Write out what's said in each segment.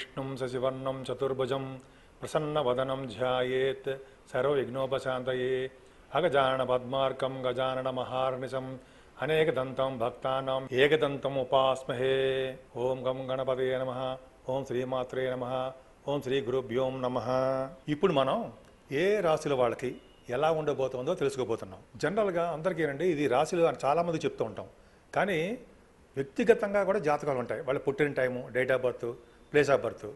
విష్ణు సశివర్ణం చతుర్భుజం ప్రసన్నవదనం ధ్యాయేత్ సర్వవిఘ్నోపశాంతయే అగజానన పద్మార్కం గజానన మహార్నిశం అనేకదంతం భక్తానాం ఏకదంతం ఉపాస్మహే ఓం గం గణపతే నమ ఓం శ్రీమాత్రే నమ ఓం శ్రీ గురుభ్యోం నమ ఇప్పుడు మనం ఏ రాశుల వాళ్ళకి ఎలా ఉండబోతుందో తెలుసుకోబోతున్నాం జనరల్గా అందరికీ అండి ఇది రాశులు అని చాలామంది చెప్తూ ఉంటాం కానీ వ్యక్తిగతంగా కూడా జాతకాలు ఉంటాయి వాళ్ళ పుట్టిన time date of birth place of birth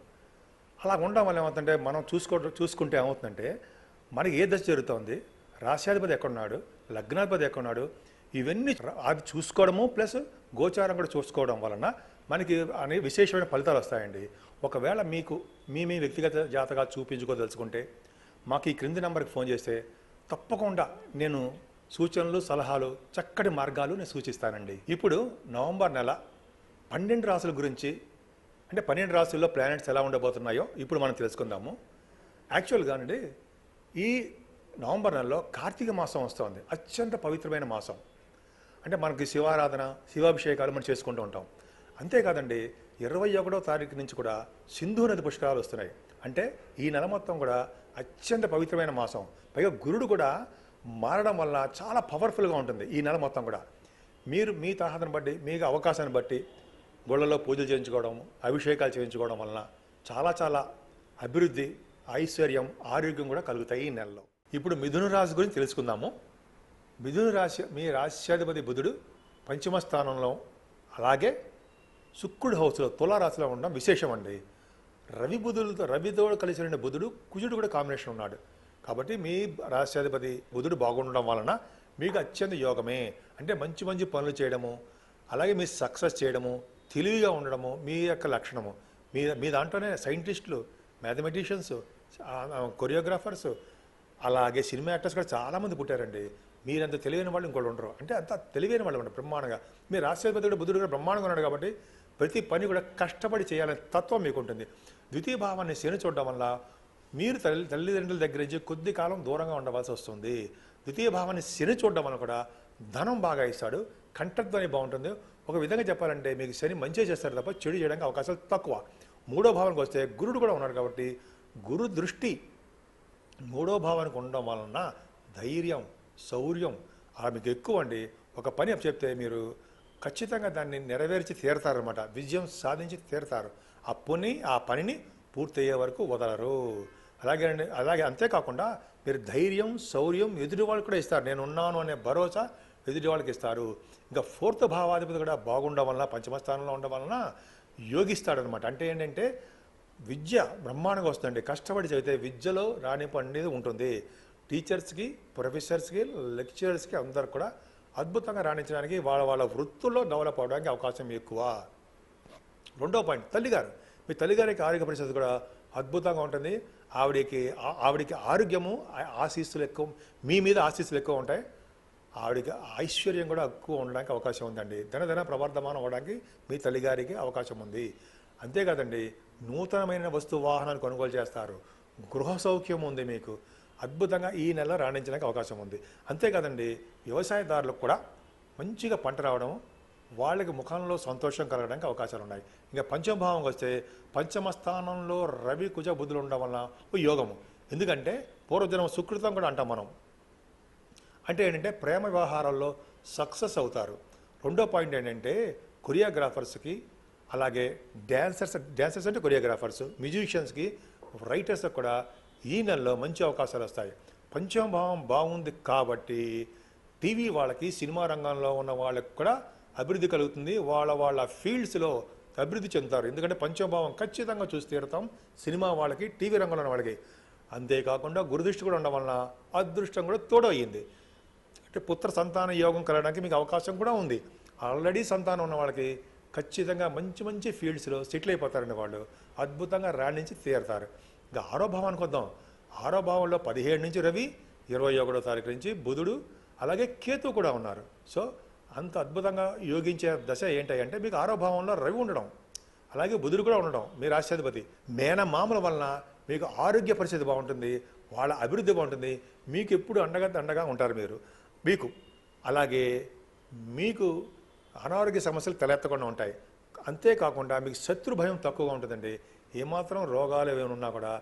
అలా ఉండడం వల్ల ఏమవుతుందంటే మనం చూసుకో చూసుకుంటే ఏమవుతుందంటే మనకి ఏ దశ జరుగుతుంది రాశ్యాధిపతి ఎక్కడున్నాడు లగ్నాధిపతి ఎక్కడున్నాడు ఇవన్నీ అవి చూసుకోవడము ప్లస్ గోచారం కూడా చూసుకోవడం వలన మనకి అనే విశేషమైన ఫలితాలు వస్తాయండి ఒకవేళ మీకు మీ మీ వ్యక్తిగత జాతకాలు చూపించుకోదలుచుకుంటే మాకు ఈ క్రింది నెంబర్కి ఫోన్ చేస్తే తప్పకుండా నేను సూచనలు సలహాలు చక్కటి మార్గాలు నేను సూచిస్తానండి ఇప్పుడు నవంబర్ నెల పన్నెండు రాసుల గురించి అంటే పన్నెండు రాశుల్లో ప్లానెట్స్ ఎలా ఉండబోతున్నాయో ఇప్పుడు మనం తెలుసుకుందాము యాక్చువల్గా అండి ఈ నవంబర్ నెలలో కార్తీక మాసం వస్తుంది అత్యంత పవిత్రమైన మాసం అంటే మనకి శివారాధన శివాభిషేకాలు మనం చేసుకుంటూ ఉంటాం అంతేకాదండి ఇరవై ఒకటో తారీఖు నుంచి కూడా సింధు నది పుష్కరాలు వస్తున్నాయి అంటే ఈ నెల మొత్తం కూడా అత్యంత పవిత్రమైన మాసం పైగా గురుడు కూడా మారడం వల్ల చాలా పవర్ఫుల్గా ఉంటుంది ఈ నెల మొత్తం కూడా మీరు మీ తరహాను బట్టి మీకు అవకాశాన్ని బట్టి గుళ్ళలో పూజలు చేయించుకోవడం అభిషేకాలు చేయించుకోవడం వలన చాలా చాలా అభివృద్ధి ఐశ్వర్యం ఆరోగ్యం కూడా కలుగుతాయి ఈ నెలలో ఇప్పుడు మిథున రాశి గురించి తెలుసుకుందాము మిథున రాశి మీ రాశ్యాధిపతి బుధుడు పంచమ స్థానంలో అలాగే శుక్రుడు హౌస్లో తులారాశిలో ఉండడం విశేషం అండి రవి బుధులతో రవితో కలిసి ఉన్న బుధుడు కుజుడు కూడా కాంబినేషన్ ఉన్నాడు కాబట్టి మీ రాశ్యాధిపతి బుధుడు బాగుండడం వలన మీకు అత్యంత యోగమే అంటే మంచి మంచి పనులు చేయడము అలాగే మీ సక్సెస్ చేయడము తెలివిగా ఉండడము మీ యొక్క లక్షణము మీ మీ దాంట్లోనే సైంటిస్టులు మ్యాథమెటిషియన్స్ కొరియోగ్రాఫర్స్ అలాగే సినిమా యాక్టర్స్ కూడా చాలామంది పుట్టారండి మీరు అంత తెలివైన వాళ్ళు ఇంకోటి ఉండరు అంటే అంత తెలివైన వాళ్ళు ఉండరు బ్రహ్మాండంగా మీరు రాష్ట్రపతి కూడా బుద్ధుడు కూడా బ్రహ్మాండంగా ఉన్నాడు కాబట్టి ప్రతి పని కూడా కష్టపడి చేయాలనే తత్వం మీకు ఉంటుంది ద్వితీయ భావాన్ని శని చూడడం వల్ల మీరు తల్లి తల్లిదండ్రుల దగ్గర నుంచి కొద్ది కాలం దూరంగా ఉండవలసి వస్తుంది ద్వితీయ భావాన్ని శని చూడడం వల్ల కూడా ధనం బాగా ఇస్తాడు కంఠధ్వని బాగుంటుంది ఒక విధంగా చెప్పాలంటే మీకు శని మంచిగా చేస్తారు తప్ప చెడు చేయడానికి అవకాశాలు తక్కువ మూడో భావానికి వస్తే గురుడు కూడా ఉన్నాడు కాబట్టి గురు దృష్టి మూడో భావానికి ఉండడం వలన ధైర్యం శౌర్యం అలా మీకు ఎక్కువ అండి ఒక పని చెప్తే మీరు ఖచ్చితంగా దాన్ని నెరవేర్చి తీరతారనమాట విజయం సాధించి తీరతారు ఆ పని ఆ పనిని పూర్తయ్యే వరకు వదలరు అలాగే అలాగే అంతేకాకుండా మీరు ధైర్యం శౌర్యం ఎదుటి కూడా ఇస్తారు నేను ఉన్నాను అనే భరోసా ఎదుటి వాళ్ళకి ఇస్తారు ఇంకా ఫోర్త్ భావాధిపతి కూడా బాగుండడం వలన పంచమ స్థానంలో ఉండడం వలన యోగిస్తాడనమాట అంటే ఏంటంటే విద్య బ్రహ్మాండంగా వస్తుందండి కష్టపడి చదివితే విద్యలో రాణింపు అనేది ఉంటుంది టీచర్స్కి ప్రొఫెసర్స్కి లెక్చరర్స్కి అందరు కూడా అద్భుతంగా రాణించడానికి వాళ్ళ వాళ్ళ వృత్తుల్లో డెవలప్ అవడానికి అవకాశం ఎక్కువ రెండో పాయింట్ తల్లిగారు మీ తల్లిగారికి ఆరోగ్య పరిస్థితి కూడా అద్భుతంగా ఉంటుంది ఆవిడకి ఆవిడకి ఆరోగ్యము ఆశీస్సులు ఎక్కువ మీ మీద ఆశీస్సులు ఎక్కువ ఉంటాయి ఆవిడకి ఐశ్వర్యం కూడా ఎక్కువ ఉండడానికి అవకాశం ఉందండి ధనధన ప్రవర్ధమానం అవ్వడానికి మీ తల్లిగారికి అవకాశం ఉంది అంతేకాదండి నూతనమైన వస్తు వాహనాన్ని కొనుగోలు చేస్తారు గృహ సౌఖ్యం ఉంది మీకు అద్భుతంగా ఈ నెల రాణించడానికి అవకాశం ఉంది అంతేకాదండి వ్యవసాయదారులకు కూడా మంచిగా పంట రావడం వాళ్ళకి ముఖంలో సంతోషం కలగడానికి అవకాశాలు ఉన్నాయి ఇంకా పంచమభావం వస్తే పంచమ స్థానంలో రవి కుజ బుద్ధులు ఉండడం వల్ల యోగము ఎందుకంటే పూర్వజనం సుకృతం కూడా అంటాం మనం అంటే ఏంటంటే ప్రేమ వ్యవహారాల్లో సక్సెస్ అవుతారు రెండో పాయింట్ ఏంటంటే కొరియోగ్రాఫర్స్కి అలాగే డ్యాన్సర్స్ డ్యాన్సర్స్ అంటే కొరియోగ్రాఫర్స్ మ్యూజిషియన్స్కి రైటర్స్ కూడా ఈ నెలలో మంచి అవకాశాలు వస్తాయి పంచమభావం బాగుంది కాబట్టి టీవీ వాళ్ళకి సినిమా రంగంలో ఉన్న వాళ్ళకి కూడా అభివృద్ధి కలుగుతుంది వాళ్ళ వాళ్ళ ఫీల్డ్స్లో అభివృద్ధి చెందుతారు ఎందుకంటే పంచభావం ఖచ్చితంగా చూసి తీరుతాం సినిమా వాళ్ళకి టీవీ రంగంలో వాళ్ళకి అంతేకాకుండా గురుదృష్టి కూడా ఉండడం వలన అదృష్టం కూడా తోడయ్యింది అంటే పుత్ర సంతాన యోగం కలగడానికి మీకు అవకాశం కూడా ఉంది ఆల్రెడీ సంతానం ఉన్న వాళ్ళకి ఖచ్చితంగా మంచి మంచి ఫీల్డ్స్లో సెటిల్ అయిపోతారండి వాళ్ళు అద్భుతంగా రాణించి తీరుతారు ఇంకా ఆరో భావానికి వద్దాం ఆరో భావంలో పదిహేడు నుంచి రవి ఇరవై ఒకటో తారీఖు నుంచి బుధుడు అలాగే కేతు కూడా ఉన్నారు సో అంత అద్భుతంగా యోగించే దశ ఏంటంటే మీకు ఆరో భావంలో రవి ఉండడం అలాగే బుధుడు కూడా ఉండడం మీ రాష్ట్రాధిపతి మేన మామల వలన మీకు ఆరోగ్య పరిస్థితి బాగుంటుంది వాళ్ళ అభివృద్ధి బాగుంటుంది మీకు ఎప్పుడు అండగా దండగా ఉంటారు మీరు మీకు అలాగే మీకు అనారోగ్య సమస్యలు తలెత్తకుండా ఉంటాయి అంతేకాకుండా మీకు శత్రు భయం తక్కువగా ఉంటుందండి ఏమాత్రం రోగాలు ఏమైనా కూడా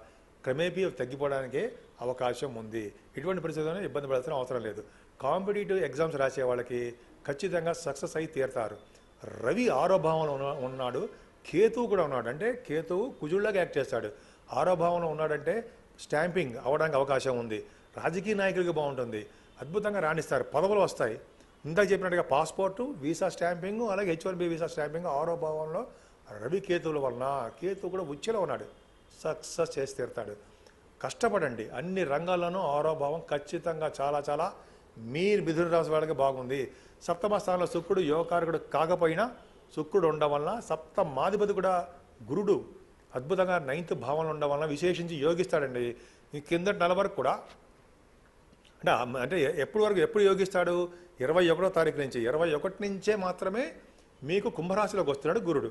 క్రమేపీ తగ్గిపోవడానికి అవకాశం ఉంది ఇటువంటి పరిస్థితుల్లో ఇబ్బంది పడాల్సిన అవసరం లేదు కాంపిటేటివ్ ఎగ్జామ్స్ రాసే వాళ్ళకి ఖచ్చితంగా సక్సెస్ అయి తీరుతారు రవి ఆరో ఉన్నాడు కేతువు కూడా ఉన్నాడు అంటే కేతువు కుజుళ్ళగా యాక్ట్ చేస్తాడు ఆరో ఉన్నాడంటే స్టాంపింగ్ అవడానికి అవకాశం ఉంది రాజకీయ నాయకులకి బాగుంటుంది అద్భుతంగా రాణిస్తారు పదవులు వస్తాయి ఇందాక చెప్పినట్టుగా పాస్పోర్టు వీసా స్టాంపింగ్ అలాగే H one B visa stamping ఆరో రవి కేతువుల వలన కేతువు కూడా ఉచ్చలో ఉన్నాడు సక్సెస్ చేసి తీరుతాడు కష్టపడండి అన్ని రంగాల్లోనూ ఆరో భావం ఖచ్చితంగా చాలా చాలా మీరు మిథున రాశి వాళ్ళకి బాగుంది సప్తమ స్థానంలో శుక్రుడు యోగకారకుడు కాకపోయినా శుక్రుడు ఉండడం వల్ల సప్తమాధిపతి కూడా గురుడు అద్భుతంగా నైన్త్ భావనలు ఉండడం వల్ల విశేషించి యోగిస్తాడండి ఈ కింద నెల వరకు కూడా అంటే అంటే ఎప్పుడు వరకు ఎప్పుడు యోగిస్తాడు ఇరవై ఒకటో తారీఖు నుంచి ఇరవై ఒకటి నుంచే మాత్రమే మీకు కుంభరాశిలోకి వస్తున్నాడు గురుడు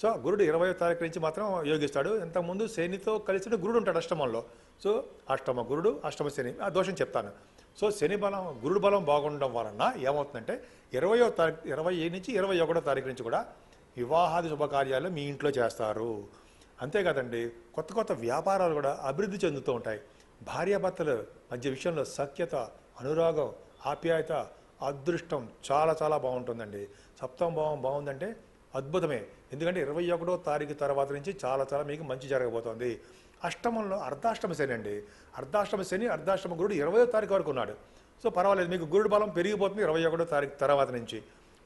సో గురుడు ఇరవై తారీఖు నుంచి మాత్రం యోగిస్తాడు ఇంతకుముందు శనితో కలిసి గురుడు ఉంటాడు అష్టమంలో సో అష్టమ గురుడు అష్టమ శని ఆ దోషం చెప్తాను సో శని బలం గురుడు బలం బాగుండడం వలన ఏమవుతుందంటే ఇరవయో తారీఖు ఇరవై నుంచి ఇరవై ఒకటో తారీఖు నుంచి కూడా వివాహాది శుభకార్యాలు మీ ఇంట్లో చేస్తారు అంతేకాదండి కొత్త కొత్త వ్యాపారాలు కూడా అభివృద్ధి చెందుతూ ఉంటాయి భార్యాభర్తల మధ్య విషయంలో సఖ్యత అనురాగం ఆప్యాయత అదృష్టం చాలా చాలా బాగుంటుందండి సప్తం భావం బాగుందంటే అద్భుతమే ఎందుకంటే ఇరవై ఒకటో తారీఖు తర్వాత నుంచి చాలా చాలా మీకు మంచి జరగబోతోంది అష్టమంలో అర్ధాష్టమ శని అండి అర్ధాష్టమ శని అర్ధాష్టమ గురుడు ఇరవయో తారీఖు వరకు ఉన్నాడు సో పర్వాలేదు మీకు గురుడు బలం పెరిగిపోతుంది ఇరవై ఒకటో తారీఖు తర్వాత నుంచి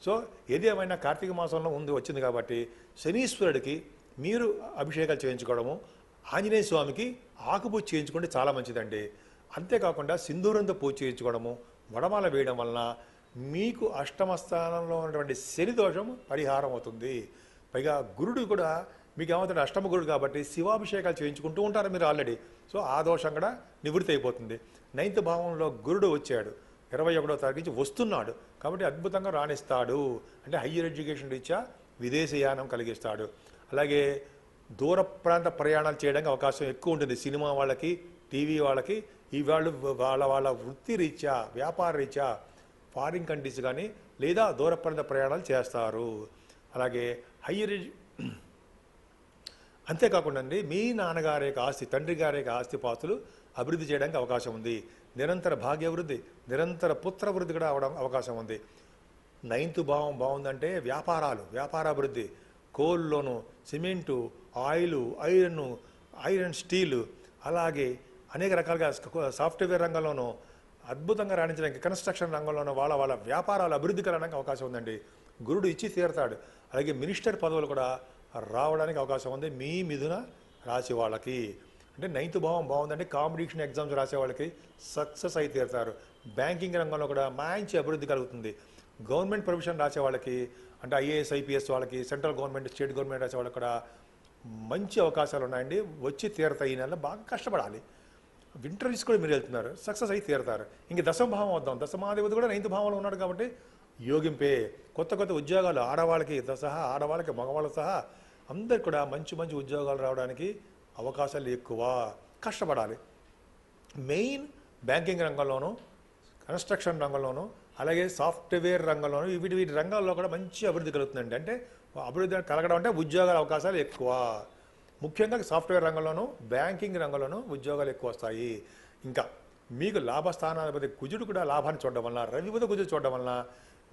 సో ఏదేమైనా కార్తీక మాసంలో ఉంది వచ్చింది కాబట్టి శనీశ్వరుడికి మీరు అభిషేకాలు చేయించుకోవడము ఆంజనేయ స్వామికి ఆకుపూజ చేయించుకుంటే చాలా మంచిదండి అంతేకాకుండా సింధూరంతో పూజ చేయించుకోవడము వడమాల వేయడం వలన మీకు అష్టమ స్థానంలో ఉన్నటువంటి శని దోషం పరిహారం అవుతుంది పైగా గురుడు కూడా మీకు ఏమవుతాడు అష్టమగురుడు కాబట్టి శివాభిషేకాలు చేయించుకుంటూ ఉంటారు మీరు ఆల్రెడీ సో ఆ దోషం కూడా నివృత్తి అయిపోతుంది నైన్త్ భావంలో గురుడు వచ్చాడు ఇరవై ఒకటో తారీఖు వస్తున్నాడు కాబట్టి అద్భుతంగా రాణిస్తాడు అంటే హయ్యర్ ఎడ్యుకేషన్ రీత్యా విదేశయానం కలిగిస్తాడు అలాగే దూర ప్రాంత ప్రయాణాలు చేయడానికి అవకాశం ఎక్కువ ఉంటుంది సినిమా వాళ్ళకి టీవీ వాళ్ళకి ఈ వాళ్ళు వాళ్ళ వాళ్ళ వృత్తి రీత్యా వ్యాపార రీత్యా ఫారిన్ కంట్రీస్ కానీ లేదా దూర ప్రాంత ప్రయాణాలు చేస్తారు అలాగే హయ్యర్ అంతేకాకుండా అండి మీ నాన్నగారి యొక్క ఆస్తి తండ్రి గారి యొక్క పాస్తులు అభివృద్ధి చేయడానికి అవకాశం ఉంది నిరంతర భాగ్యవృద్ధి నిరంతర పుత్రవృద్ధి కూడా అవడం అవకాశం ఉంది నైన్త్ భావం బాగుందంటే వ్యాపారాలు వ్యాపారాభివృద్ధి కోల్లోను cement oil iron iron steel అలాగే అనేక రకాలుగా సాఫ్ట్వేర్ రంగంలోనూ అద్భుతంగా రాణించడానికి కన్స్ట్రక్షన్ రంగంలోనూ వాళ్ళ వాళ్ళ వ్యాపారాలు అభివృద్ధి కలడానికి అవకాశం ఉందండి గురుడు ఇచ్చి తీరతాడు అలాగే మినిస్టర్ పదవులు కూడా రావడానికి అవకాశం ఉంది మీ మిథున రాసి వాళ్ళకి అంటే నైన్త్ భావం బాగుందంటే కాంపిటీషన్ ఎగ్జామ్స్ రాసే వాళ్ళకి సక్సెస్ అయి తీరుతారు బ్యాంకింగ్ రంగంలో కూడా మంచి అభివృద్ధి కలుగుతుంది గవర్నమెంట్ ప్రొఫెషన్ రాసే వాళ్ళకి అంటే ఐఏఎస్ ఐపీఎస్ వాళ్ళకి సెంట్రల్ గవర్నమెంట్ స్టేట్ గవర్నమెంట్ రాసే వాళ్ళకి కూడా మంచి అవకాశాలు ఉన్నాయండి వచ్చి తీరతాయి ఈ నెల బాగా కష్టపడాలి ఇంటర్వ్యూస్ కూడా మీరు వెళ్తున్నారు సక్సెస్ అయి తీరతారు ఇంక దశమభావం వద్దాం దశమాధిపతి కూడా నైన్త్ భావంలో ఉన్నాడు కాబట్టి యోగింపే కొత్త కొత్త ఉద్యోగాలు ఆడవాళ్ళకి సహా ఆడవాళ్ళకి మగవాళ్ళ సహా అందరు కూడా మంచి మంచి ఉద్యోగాలు రావడానికి అవకాశాలు ఎక్కువ కష్టపడాలి మెయిన్ బ్యాంకింగ్ రంగంలోనూ కన్స్ట్రక్షన్ రంగంలోనూ అలాగే సాఫ్ట్వేర్ రంగంలోనూ వీటి వీటి రంగాల్లో కూడా మంచి అభివృద్ధి కలుగుతుందండి అంటే అభివృద్ధి కలగడం అంటే ఉద్యోగాల అవకాశాలు ఎక్కువ ముఖ్యంగా సాఫ్ట్వేర్ రంగంలోనూ బ్యాంకింగ్ రంగంలోనూ ఉద్యోగాలు ఎక్కువ వస్తాయి ఇంకా మీకు లాభస్థానాధిపతి కుజుడు కూడా లాభాన్ని చూడడం వలన రవి బుధ కుజుడు చూడడం వలన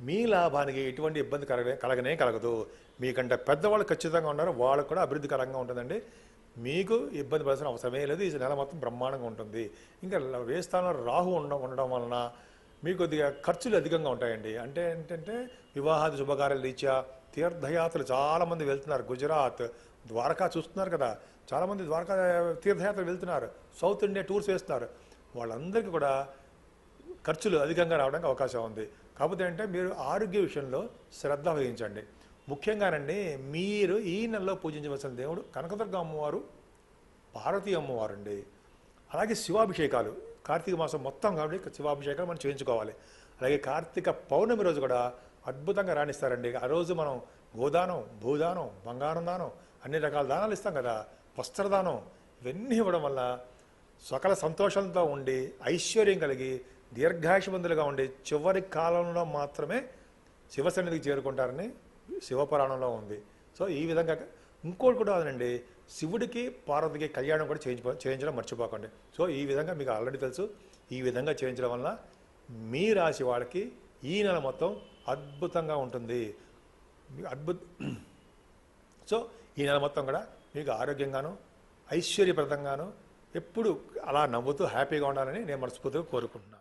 మీ లాభానికి ఎటువంటి ఇబ్బంది కలగనే కలగనే కలగదు మీకంటే పెద్దవాళ్ళు ఖచ్చితంగా ఉన్నారు వాళ్ళకు కూడా అభివృద్ధికరంగా ఉంటుందండి మీకు ఇబ్బంది పడాల్సిన అవసరమే లేదు ఈ నెల మొత్తం బ్రహ్మాండంగా ఉంటుంది ఇంకా వేస్థానంలో రాహు ఉండడం ఉండడం వలన మీకు కొద్దిగా ఖర్చులు అధికంగా ఉంటాయండి అంటే ఏంటంటే వివాహాది శుభకార్యాల రీత్యా తీర్థయాత్రలు చాలామంది వెళ్తున్నారు గుజరాత్ ద్వారకా చూస్తున్నారు కదా చాలామంది ద్వారకా తీర్థయాత్రలు వెళ్తున్నారు సౌత్ ఇండియా టూర్స్ వేస్తున్నారు వాళ్ళందరికీ కూడా ఖర్చులు అధికంగా రావడానికి అవకాశం ఉంది కాకపోతే అంటే మీరు ఆరోగ్య విషయంలో శ్రద్ధ వహించండి ముఖ్యంగానండి మీరు ఈ నెలలో పూజించవలసిన దేవుడు కనకదుర్గ అమ్మవారు పార్వతీ అమ్మవారు అండి అలాగే శివాభిషేకాలు కార్తీక మాసం మొత్తం కాబట్టి శివాభిషేకాలు మనం చేయించుకోవాలి అలాగే కార్తీక పౌర్ణమి రోజు కూడా అద్భుతంగా రాణిస్తారండి ఆ రోజు మనం గోదానం భూదానం బంగారం దానం అన్ని రకాల దానాలు ఇస్తాం కదా వస్త్రదానం ఇవన్నీ ఇవ్వడం వల్ల సకల సంతోషంతో ఉండి ఐశ్వర్యం కలిగి దీర్ఘాయుషమంతులుగా ఉండే చివరి కాలంలో మాత్రమే శివసన్నిధికి చేరుకుంటారని శివపురాణంలో ఉంది సో ఈ విధంగా ఇంకోటి కూడా అదనండి శివుడికి పార్వతికి కళ్యాణం కూడా చేయించ చేయించడం మర్చిపోకండి సో ఈ విధంగా మీకు ఆల్రెడీ తెలుసు ఈ విధంగా చేయించడం వలన మీ రాశి వాళ్ళకి ఈ నెల మొత్తం అద్భుతంగా ఉంటుంది అద్భుత సో ఈ నెల మొత్తం కూడా మీకు ఆరోగ్యంగాను ఐశ్వర్యప్రదంగాను ఎప్పుడు అలా నవ్వుతూ హ్యాపీగా ఉండాలని నేను మనస్ఫూర్తిగా కోరుకుంటున్నాను